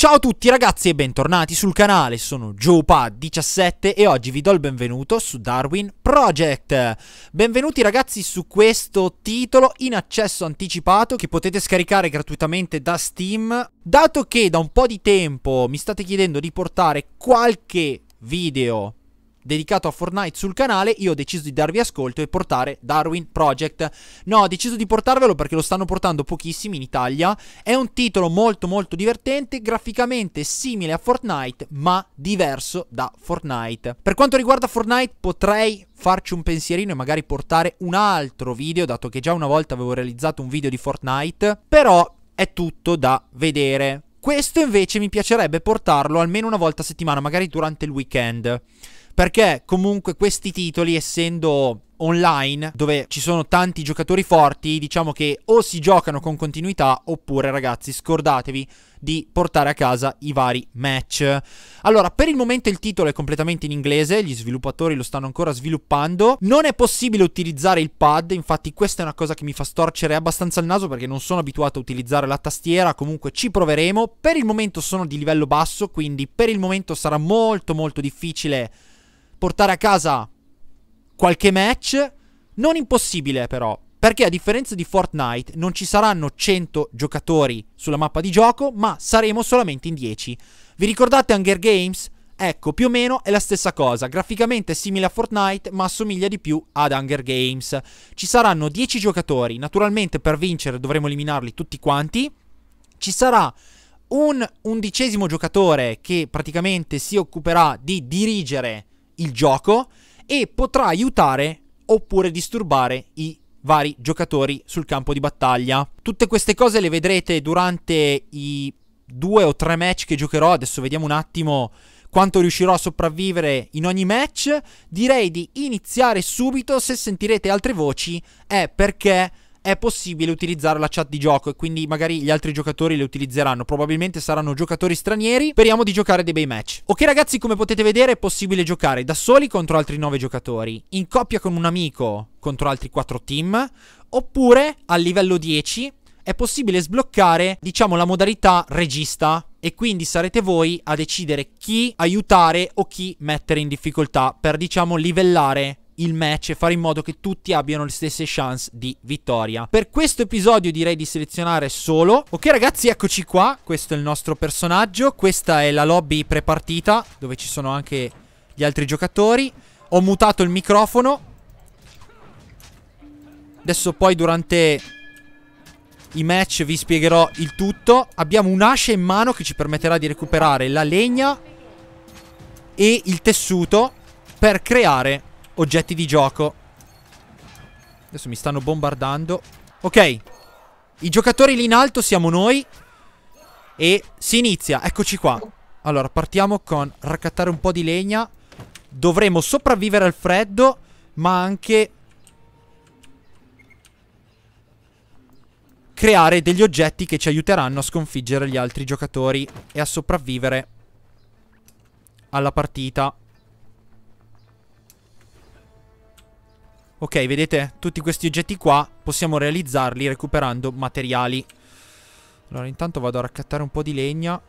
Ciao a tutti ragazzi e bentornati sul canale, sono JoePad17 e oggi vi do il benvenuto su Darwin Project. Benvenuti ragazzi su questo titolo in accesso anticipato che potete scaricare gratuitamente da Steam. Dato che da un po' di tempo mi state chiedendo di portare qualche video dedicato a Fortnite sul canale, io ho deciso di darvi ascolto e portare Darwin Project. No, ho deciso di portarvelo perché lo stanno portando pochissimi in Italia. È un titolo molto molto divertente, graficamente simile a Fortnite, ma diverso da Fortnite. Per quanto riguarda Fortnite, potrei farci un pensierino e magari portare un altro video, dato che già una volta avevo realizzato un video di Fortnite, però è tutto da vedere. Questo invece mi piacerebbe portarlo almeno una volta a settimana, magari durante il weekend perché comunque questi titoli essendo online dove ci sono tanti giocatori forti, diciamo che o si giocano con continuità oppure ragazzi scordatevi di portare a casa i vari match. Allora, per il momento il titolo è completamente in inglese, gli sviluppatori lo stanno ancora sviluppando. Non è possibile utilizzare il pad, infatti questa è una cosa che mi fa storcere abbastanza il naso perché non sono abituato a utilizzare la tastiera, comunque ci proveremo. Per il momento sono di livello basso, quindi per il momento sarà molto molto difficile portare a casa qualche match. Non impossibile però, perché a differenza di Fortnite non ci saranno 100 giocatori sulla mappa di gioco, ma saremo solamente in 10. Vi ricordate Hunger Games? Ecco, più o meno è la stessa cosa. Graficamente è simile a Fortnite, ma assomiglia di più ad Hunger Games. Ci saranno 10 giocatori. Naturalmente per vincere dovremo eliminarli tutti quanti. Ci sarà un undicesimo giocatore che praticamente si occuperà di dirigere il gioco e potrà aiutare oppure disturbare i vari giocatori sul campo di battaglia. Tutte queste cose le vedrete durante i due o tre match che giocherò, adesso vediamo un attimo quanto riuscirò a sopravvivere in ogni match. Direi di iniziare subito, se sentirete altre voci è perché è possibile utilizzare la chat di gioco e quindi magari gli altri giocatori le utilizzeranno. Probabilmente saranno giocatori stranieri. Speriamo di giocare dei bei match. Ok ragazzi, come potete vedere è possibile giocare da soli contro altri 9 giocatori, in coppia con un amico contro altri 4 team, oppure a livello 10 è possibile sbloccare, diciamo, la modalità regista e quindi sarete voi a decidere chi aiutare o chi mettere in difficoltà per, diciamo, livellare il match e fare in modo che tutti abbiano le stesse chance di vittoria. Per questo episodio direi di selezionare solo. Ok ragazzi, eccoci qua, questo è il nostro personaggio, questa è la lobby prepartita dove ci sono anche gli altri giocatori. Ho mutato il microfono. Adesso poi durante i match vi spiegherò il tutto. Abbiamo un'ascia in mano che ci permetterà di recuperare la legna e il tessuto per creare oggetti di gioco. Adesso mi stanno bombardando. Ok. I giocatori lì in alto siamo noi. E si inizia. Eccoci qua. Allora, partiamo con raccattare un po' di legna. Dovremo sopravvivere al freddo, ma anche creare degli oggetti che ci aiuteranno a sconfiggere gli altri giocatori e a sopravvivere alla partita. Ok, vedete? Tutti questi oggetti qua possiamo realizzarli recuperando materiali. Allora, intanto vado a raccattare un po' di legna.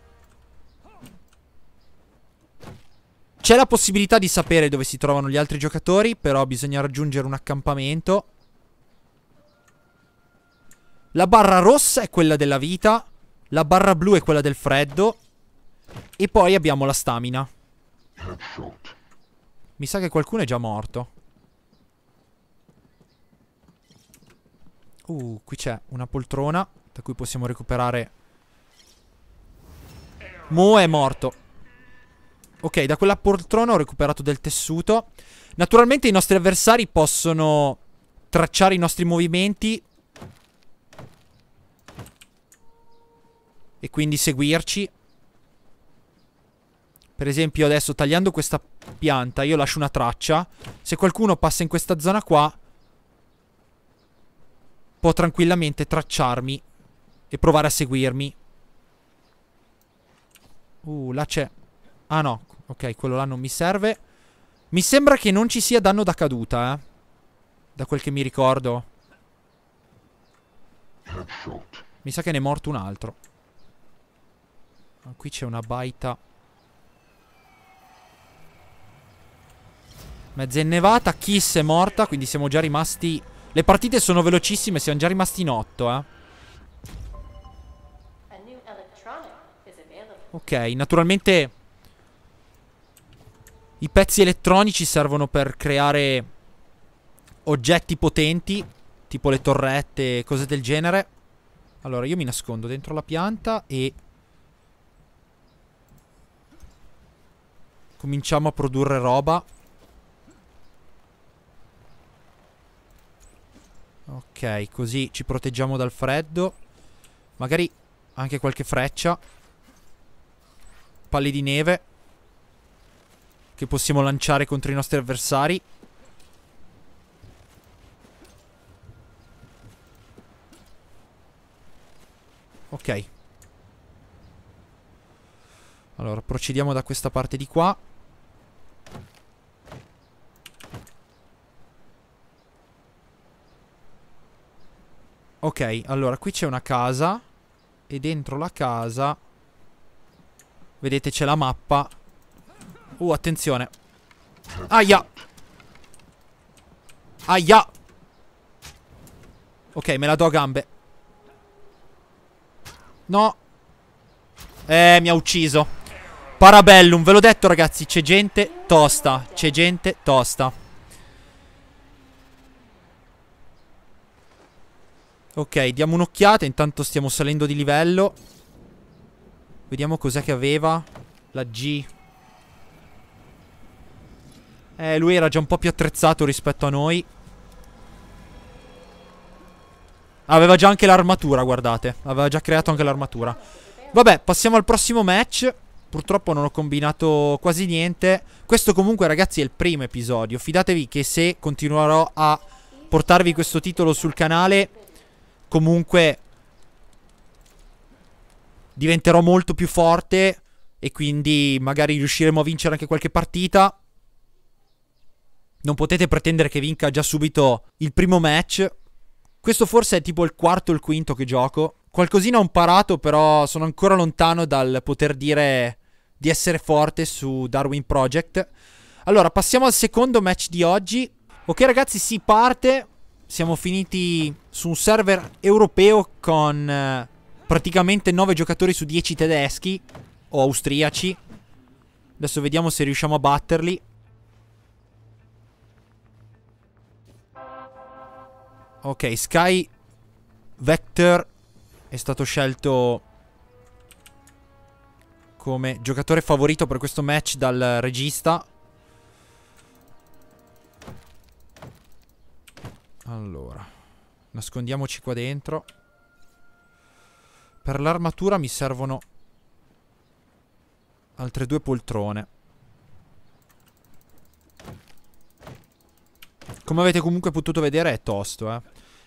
C'è la possibilità di sapere dove si trovano gli altri giocatori, però bisogna raggiungere un accampamento. La barra rossa è quella della vita, la barra blu è quella del freddo e poi abbiamo la stamina. Mi sa che qualcuno è già morto. Uh, qui c'è una poltrona da cui possiamo recuperare... Mo è morto. Ok, da quella poltrona ho recuperato del tessuto. Naturalmente i nostri avversari possono tracciare i nostri movimenti. E quindi seguirci. Per esempio adesso tagliando questa pianta io lascio una traccia. Se qualcuno passa in questa zona qua può tranquillamente tracciarmi e provare a seguirmi. Uh, là c'è... Ah no, ok, quello là non mi serve. Mi sembra che non ci sia danno da caduta, eh. Da quel che mi ricordo. Mi sa che ne è morto un altro. Ma ah, qui c'è una baita. Mezza innevata. Kiss è morta, quindi siamo già rimasti le partite sono velocissime, siamo già rimasti in 8, eh. Ok, naturalmente i pezzi elettronici servono per creare oggetti potenti, tipo le torrette, e cose del genere. Allora, io mi nascondo dentro la pianta e... Cominciamo a produrre roba. Ok, così ci proteggiamo dal freddo. Magari anche qualche freccia. Palle di neve. Che possiamo lanciare contro i nostri avversari. Ok. Allora, procediamo da questa parte di qua. Ok, allora qui c'è una casa e dentro la casa vedete c'è la mappa. Uh, attenzione. Aia. Aia. Ok, me la do a gambe. No. Eh, mi ha ucciso. Parabellum, ve l'ho detto ragazzi, c'è gente tosta, c'è gente tosta. Ok, diamo un'occhiata. Intanto stiamo salendo di livello. Vediamo cos'è che aveva. La G. Eh, lui era già un po' più attrezzato rispetto a noi. Aveva già anche l'armatura, guardate. Aveva già creato anche l'armatura. Vabbè, passiamo al prossimo match. Purtroppo non ho combinato quasi niente. Questo comunque, ragazzi, è il primo episodio. Fidatevi che se continuerò a portarvi questo titolo sul canale comunque diventerò molto più forte e quindi magari riusciremo a vincere anche qualche partita. Non potete pretendere che vinca già subito il primo match. Questo forse è tipo il quarto o il quinto che gioco. Qualcosina ho imparato, però sono ancora lontano dal poter dire di essere forte su Darwin Project. Allora, passiamo al secondo match di oggi. Ok ragazzi, si parte siamo finiti su un server europeo con eh, praticamente 9 giocatori su 10 tedeschi o austriaci. Adesso vediamo se riusciamo a batterli. Ok, Sky Vector è stato scelto come giocatore favorito per questo match dal regista. Allora Nascondiamoci qua dentro Per l'armatura mi servono Altre due poltrone Come avete comunque potuto vedere è tosto eh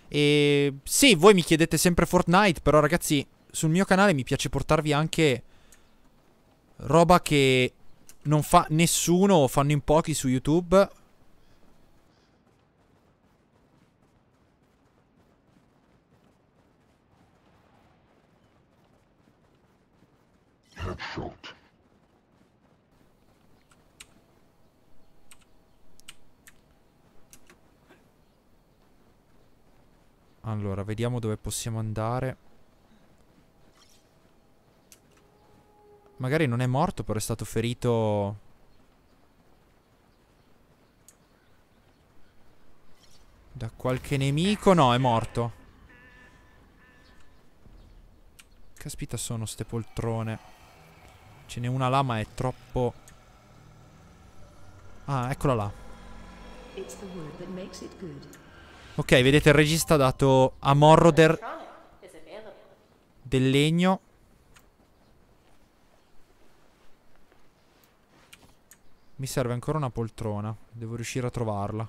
E sì voi mi chiedete sempre Fortnite Però ragazzi sul mio canale mi piace portarvi anche Roba che non fa nessuno o fanno in pochi su YouTube Headshot. Allora, vediamo dove possiamo andare. Magari non è morto, però è stato ferito... Da qualche nemico? No, è morto. Caspita sono ste poltrone. Ce n'è una là ma è troppo... Ah, eccola là. Ok, vedete il regista ha dato a Morroder del legno. Mi serve ancora una poltrona. Devo riuscire a trovarla.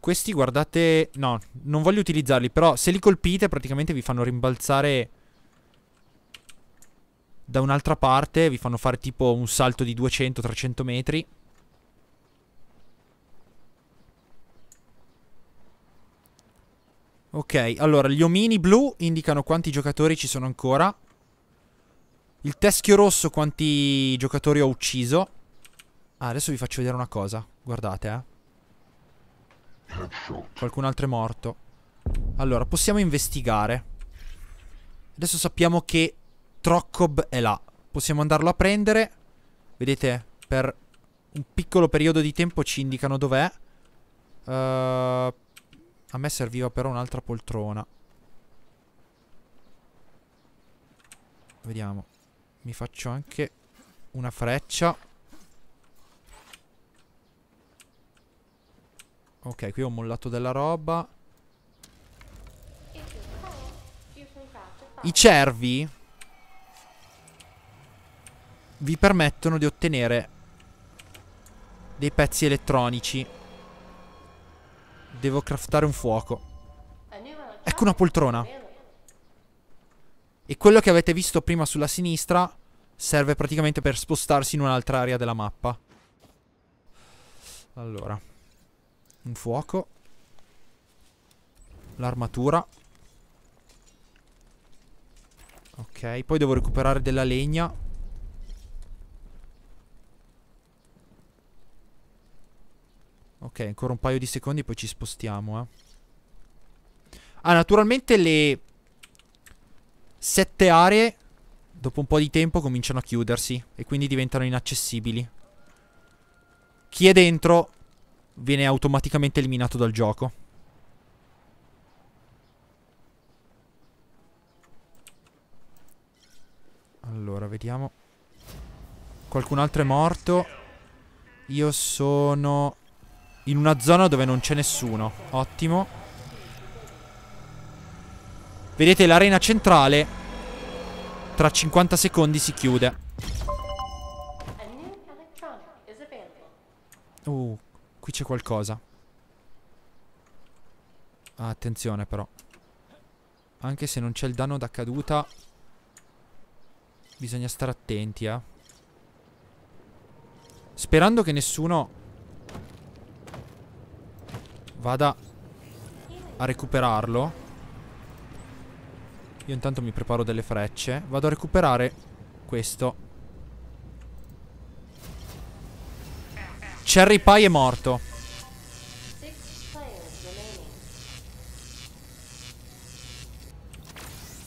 Questi guardate... No, non voglio utilizzarli, però se li colpite praticamente vi fanno rimbalzare da un'altra parte, vi fanno fare tipo un salto di 200-300 metri. Ok, allora gli omini blu indicano quanti giocatori ci sono ancora. Il teschio rosso quanti giocatori ho ucciso. Ah, adesso vi faccio vedere una cosa. Guardate, eh. Qualcun altro è morto. Allora, possiamo investigare. Adesso sappiamo che Troccob è là. Possiamo andarlo a prendere. Vedete, per un piccolo periodo di tempo ci indicano dov'è. Uh, a me serviva però un'altra poltrona. Vediamo. Mi faccio anche una freccia. Ok, qui ho mollato della roba. I cervi vi permettono di ottenere dei pezzi elettronici. Devo craftare un fuoco. Ecco una poltrona. E quello che avete visto prima sulla sinistra serve praticamente per spostarsi in un'altra area della mappa. Allora. Un fuoco. L'armatura. Ok, poi devo recuperare della legna. Ok, ancora un paio di secondi poi ci spostiamo, eh. Ah, naturalmente le sette aree dopo un po' di tempo cominciano a chiudersi e quindi diventano inaccessibili. Chi è dentro viene automaticamente eliminato dal gioco. Allora, vediamo. Qualcun altro è morto. Io sono in una zona dove non c'è nessuno. Ottimo. Vedete l'arena centrale. Tra 50 secondi si chiude. Uh, Qui c'è qualcosa. Ah, attenzione però. Anche se non c'è il danno da caduta, bisogna stare attenti, eh. Sperando che nessuno vada a recuperarlo. Io intanto mi preparo delle frecce. Vado a recuperare questo. Cherry Pie è morto.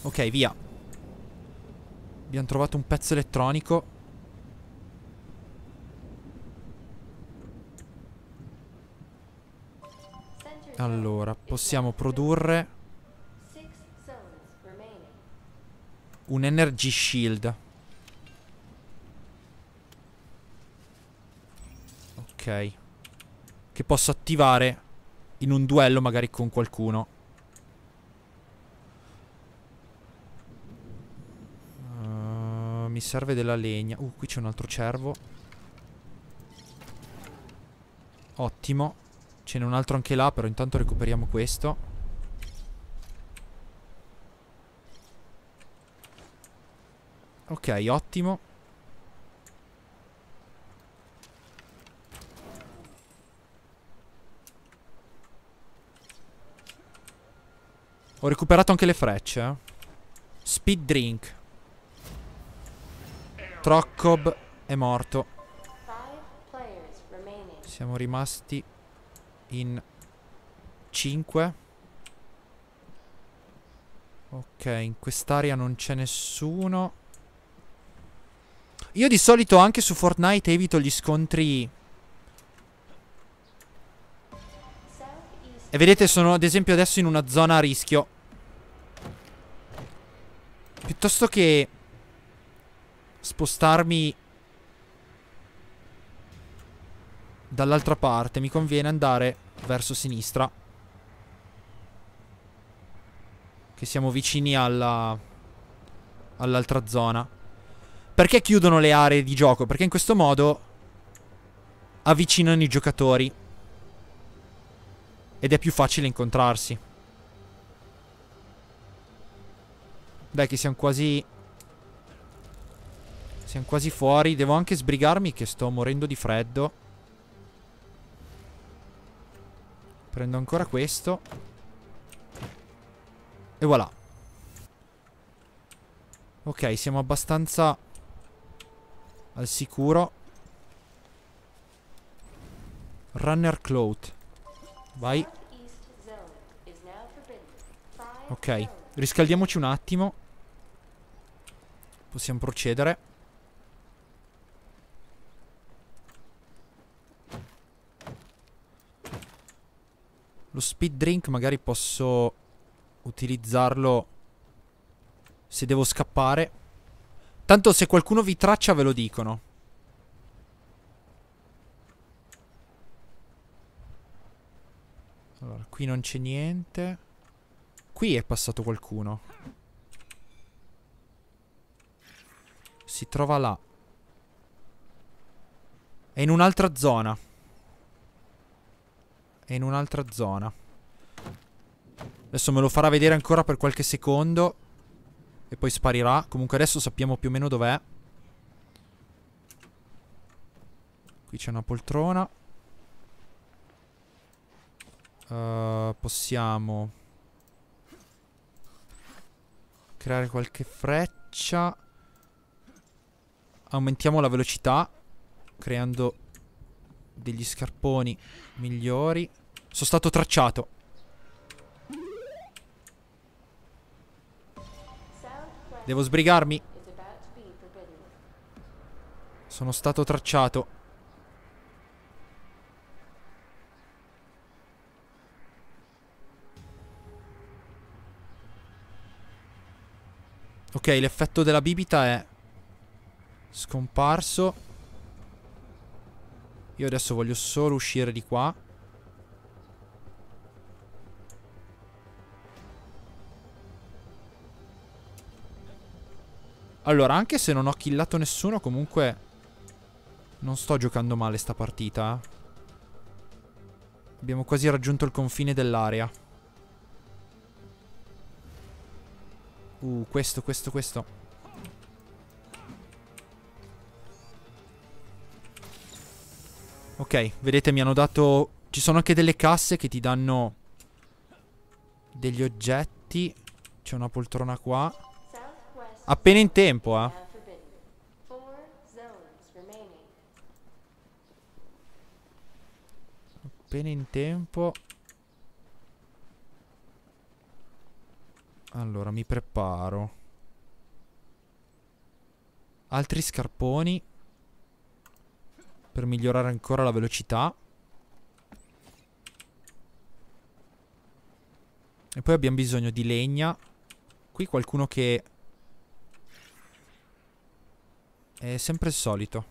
Ok, via. Abbiamo trovato un pezzo elettronico. Allora, possiamo produrre un energy shield. ok. Che posso attivare in un duello magari con qualcuno. Uh, mi serve della legna. Uh, qui c'è un altro cervo. Ottimo. Ce n'è un altro anche là, però intanto recuperiamo questo. Ok, ottimo. Ho recuperato anche le frecce. Eh. Speed drink. Troccob è morto. Siamo rimasti in 5. Ok, in quest'area non c'è nessuno. Io di solito anche su Fortnite evito gli scontri... E vedete sono ad esempio adesso in una zona a rischio Piuttosto che spostarmi dall'altra parte, mi conviene andare verso sinistra. Che siamo vicini alla all'altra zona. Perché chiudono le aree di gioco? Perché in questo modo avvicinano i giocatori. Ed è più facile incontrarsi. Dai che siamo quasi... Siamo quasi fuori. Devo anche sbrigarmi che sto morendo di freddo. Prendo ancora questo. E voilà. Ok, siamo abbastanza al sicuro. Runner Clout. Vai. Ok, riscaldiamoci un attimo. Possiamo procedere. Lo speed drink magari posso utilizzarlo se devo scappare. Tanto se qualcuno vi traccia ve lo dicono. Allora, qui non c'è niente. Qui è passato qualcuno. Si trova là. È in un'altra zona. È in un'altra zona. Adesso me lo farà vedere ancora per qualche secondo. E poi sparirà. Comunque adesso sappiamo più o meno dov'è. Qui c'è una poltrona. Uh, possiamo... Creare qualche freccia aumentiamo la velocità creando degli scarponi migliori. Sono stato tracciato. Devo sbrigarmi. Sono stato tracciato. Ok, l'effetto della bibita è Scomparso Io adesso voglio solo uscire di qua Allora, anche se non ho killato nessuno, comunque non sto giocando male sta partita. Eh. Abbiamo quasi raggiunto il confine dell'area. Uh, questo, questo, questo. Ok, vedete mi hanno dato... Ci sono anche delle casse che ti danno degli oggetti. C'è una poltrona qua. Appena in tempo, eh. Appena in tempo. Allora, mi preparo. Altri scarponi per migliorare ancora la velocità. E poi abbiamo bisogno di legna. Qui qualcuno che... È sempre il solito.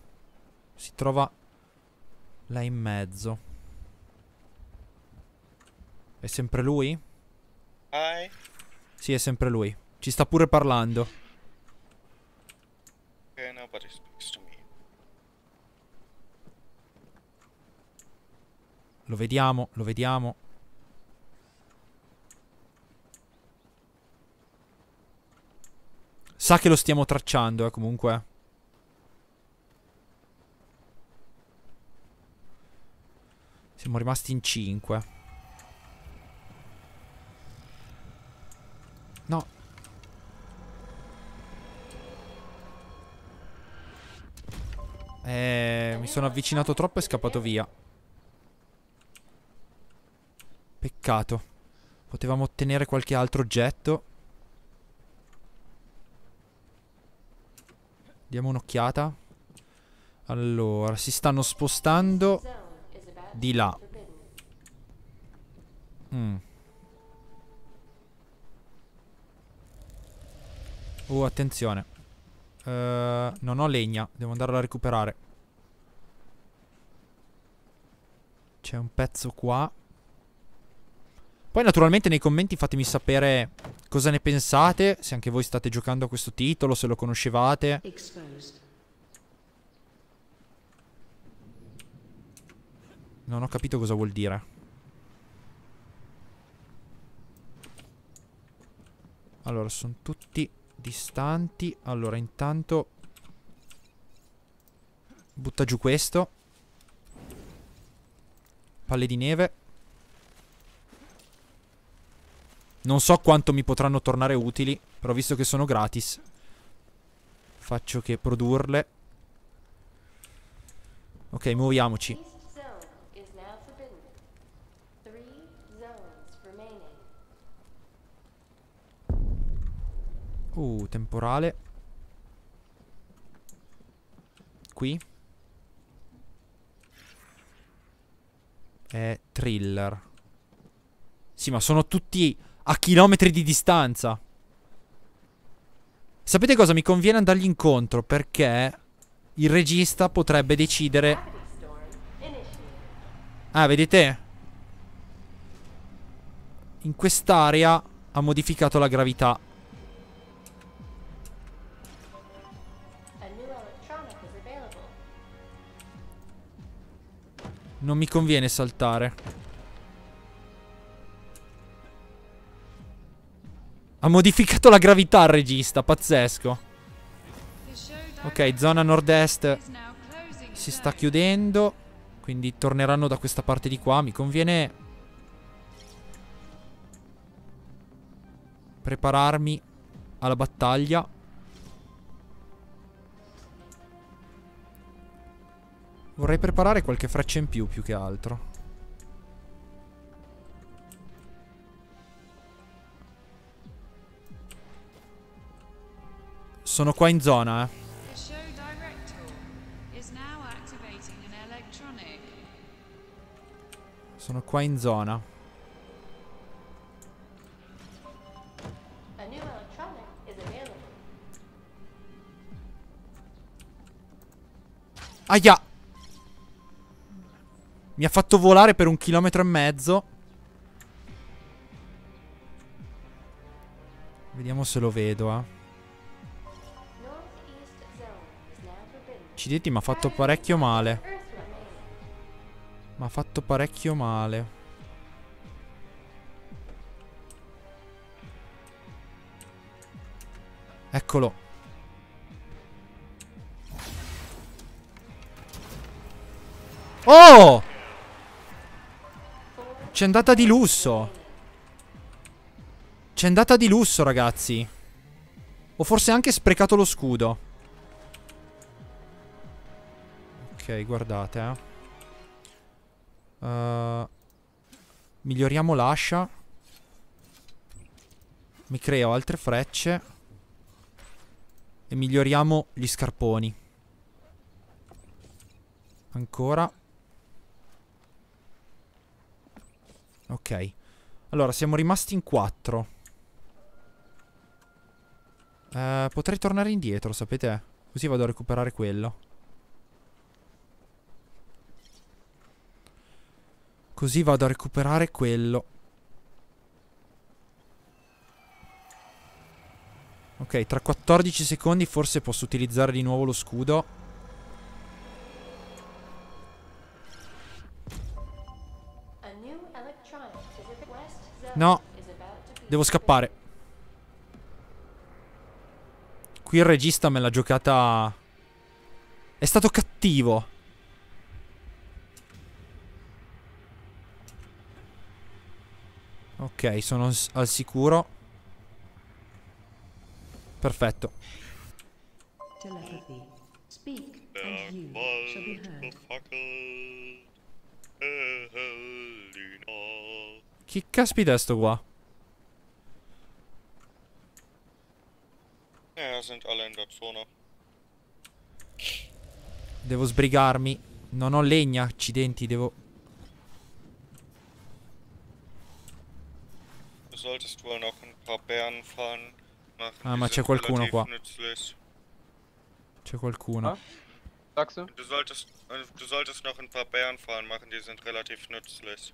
Si trova là in mezzo. È sempre lui? Hi. Sì, è sempre lui. Ci sta pure parlando. Ok, no, but Lo vediamo, lo vediamo. Sa che lo stiamo tracciando, eh, comunque. Siamo rimasti in 5. No. Eh, mi sono avvicinato troppo e è scappato via. Peccato. Potevamo ottenere qualche altro oggetto. Diamo un'occhiata. Allora, si stanno spostando di là. Mm. Oh, attenzione. Uh, non ho legna, devo andarla a recuperare. C'è un pezzo qua. Poi naturalmente nei commenti fatemi sapere cosa ne pensate, se anche voi state giocando a questo titolo, se lo conoscevate. Non ho capito cosa vuol dire. Allora, sono tutti distanti. Allora, intanto... Butta giù questo. Palle di neve. Non so quanto mi potranno tornare utili, però visto che sono gratis, faccio che produrle. Ok, muoviamoci. Uh, temporale. Qui. È thriller. Sì, ma sono tutti a chilometri di distanza. Sapete cosa? Mi conviene andargli incontro perché il regista potrebbe decidere... Ah, vedete? In quest'area ha modificato la gravità. Non mi conviene saltare. Ha modificato la gravità il regista, pazzesco. Ok, zona nord-est si sta chiudendo. Quindi torneranno da questa parte di qua. Mi conviene prepararmi alla battaglia. Vorrei preparare qualche freccia in più più che altro. Sono qua in zona, eh. Sono qua in zona. Aia! Mi ha fatto volare per un chilometro e mezzo. Vediamo se lo vedo, eh. Accidenti, mi ha fatto parecchio male. Mi ha fatto parecchio male. Eccolo. Oh! C'è andata di lusso. C'è andata di lusso, ragazzi. Ho forse anche sprecato lo scudo. Ok, guardate, eh. Uh, miglioriamo l'ascia. Mi creo altre frecce. E miglioriamo gli scarponi. Ancora. Ok. Allora, siamo rimasti in quattro. Uh, potrei tornare indietro, sapete? Così vado a recuperare quello. Così vado a recuperare quello. Ok, tra 14 secondi forse posso utilizzare di nuovo lo scudo. No, devo scappare. Qui il regista me l'ha giocata... È stato cattivo. Ok, sono al sicuro. Perfetto. Chi caspita è sto qua? Eh, sind alle in der Devo sbrigarmi. Non ho legna, accidenti, devo solltest wohl noch ein paar Bärenfahren machen. Ah, ma c'è qualcuno qua. C'è qualcuno. Ah? Sagst du? Du solltest, du solltest noch ein paar Bärenfahren machen, die sind relativ nützlich.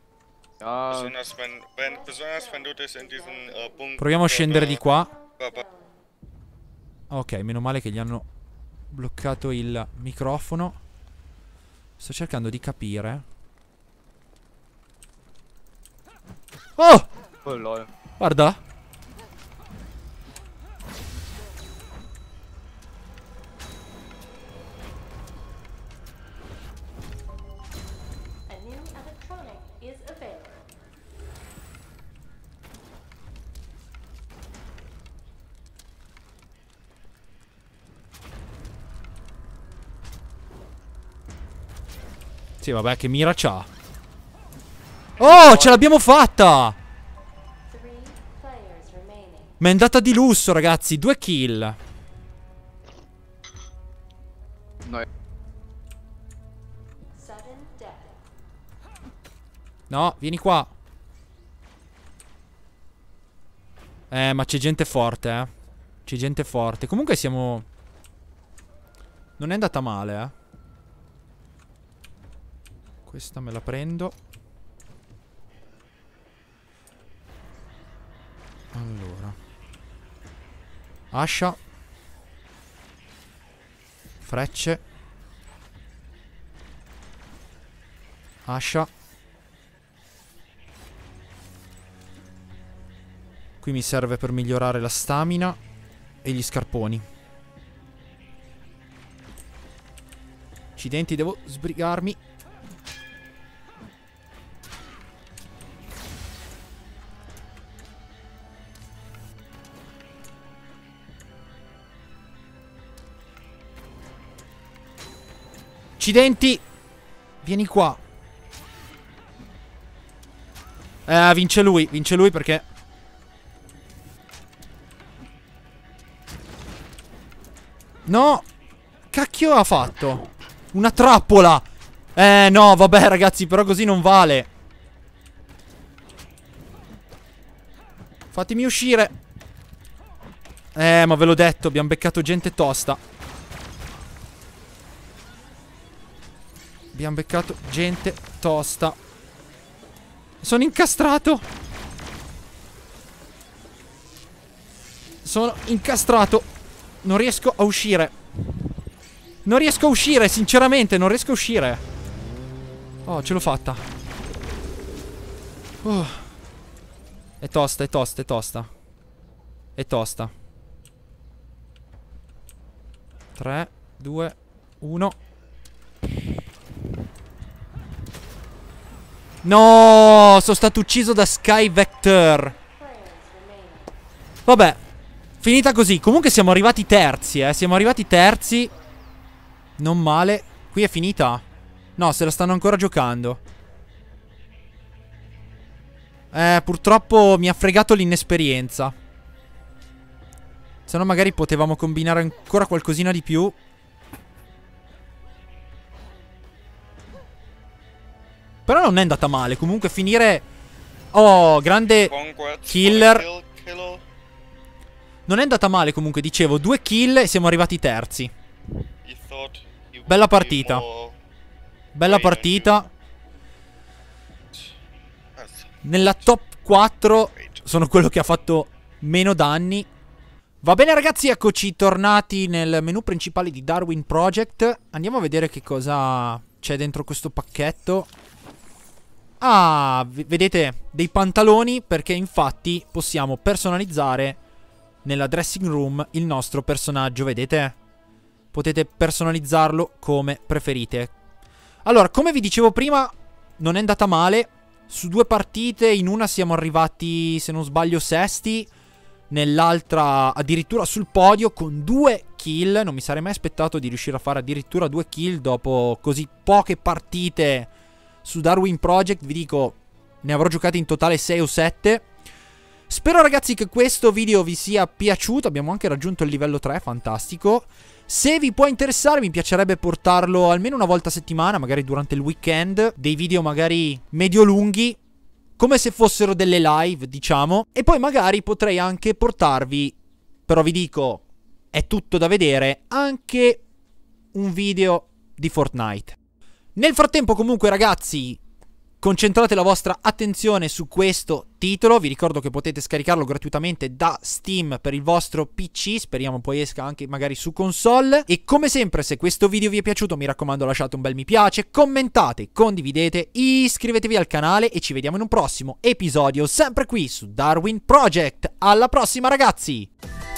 Ah. Besonders, wenn, wenn, besonders wenn du dich in diesen äh, Bunker... Proviamo a scendere da, di qua. Ok, meno male che gli hanno bloccato il microfono. Sto cercando di capire. Oh! Oh lol. Guarda. Sì, vabbè, che mira c'ha. Oh, ce l'abbiamo fatta! Ma è andata di lusso, ragazzi. Due kill. No. no vieni qua. Eh, ma c'è gente forte, eh. C'è gente forte. Comunque siamo... Non è andata male, eh. Questa me la prendo. Allora. Ascia. Frecce. Ascia. Qui mi serve per migliorare la stamina e gli scarponi. Accidenti, devo sbrigarmi. Accidenti. Vieni qua. Eh, vince lui. Vince lui perché... No. Cacchio ha fatto? Una trappola. Eh, no, vabbè, ragazzi, però così non vale. Fatemi uscire. Eh, ma ve l'ho detto, abbiamo beccato gente tosta. Abbiamo beccato gente tosta. Sono incastrato. Sono incastrato. Non riesco a uscire. Non riesco a uscire, sinceramente, non riesco a uscire. Oh, ce l'ho fatta. Uh. È tosta, è tosta, è tosta. È tosta. 3, 2, 1. No, sono stato ucciso da Sky Vector. Vabbè, finita così. Comunque siamo arrivati terzi, eh. Siamo arrivati terzi. Non male. Qui è finita? No, se la stanno ancora giocando. Eh, purtroppo mi ha fregato l'inesperienza. Se no magari potevamo combinare ancora qualcosina di più. Però non è andata male. Comunque finire... Oh, grande killer. Non è andata male comunque, dicevo. Due kill e siamo arrivati terzi. Bella partita. Bella partita. Nella top 4 sono quello che ha fatto meno danni. Va bene ragazzi, eccoci tornati nel menu principale di Darwin Project. Andiamo a vedere che cosa c'è dentro questo pacchetto. Ah, vedete dei pantaloni perché infatti possiamo personalizzare nella dressing room il nostro personaggio, vedete? Potete personalizzarlo come preferite. Allora, come vi dicevo prima, non è andata male. Su due partite, in una siamo arrivati, se non sbaglio, sesti, nell'altra addirittura sul podio con due kill. Non mi sarei mai aspettato di riuscire a fare addirittura due kill dopo così poche partite su Darwin Project, vi dico, ne avrò giocati in totale 6 o 7. Spero ragazzi che questo video vi sia piaciuto, abbiamo anche raggiunto il livello 3, fantastico. Se vi può interessare mi piacerebbe portarlo almeno una volta a settimana, magari durante il weekend, dei video magari medio lunghi, come se fossero delle live diciamo. E poi magari potrei anche portarvi, però vi dico, è tutto da vedere, anche un video di Fortnite. Nel frattempo comunque ragazzi, concentrate la vostra attenzione su questo titolo. Vi ricordo che potete scaricarlo gratuitamente da Steam per il vostro PC. Speriamo poi esca anche magari su console. E come sempre, se questo video vi è piaciuto, mi raccomando, lasciate un bel mi piace, commentate, condividete, iscrivetevi al canale e ci vediamo in un prossimo episodio, sempre qui su Darwin Project. Alla prossima, ragazzi!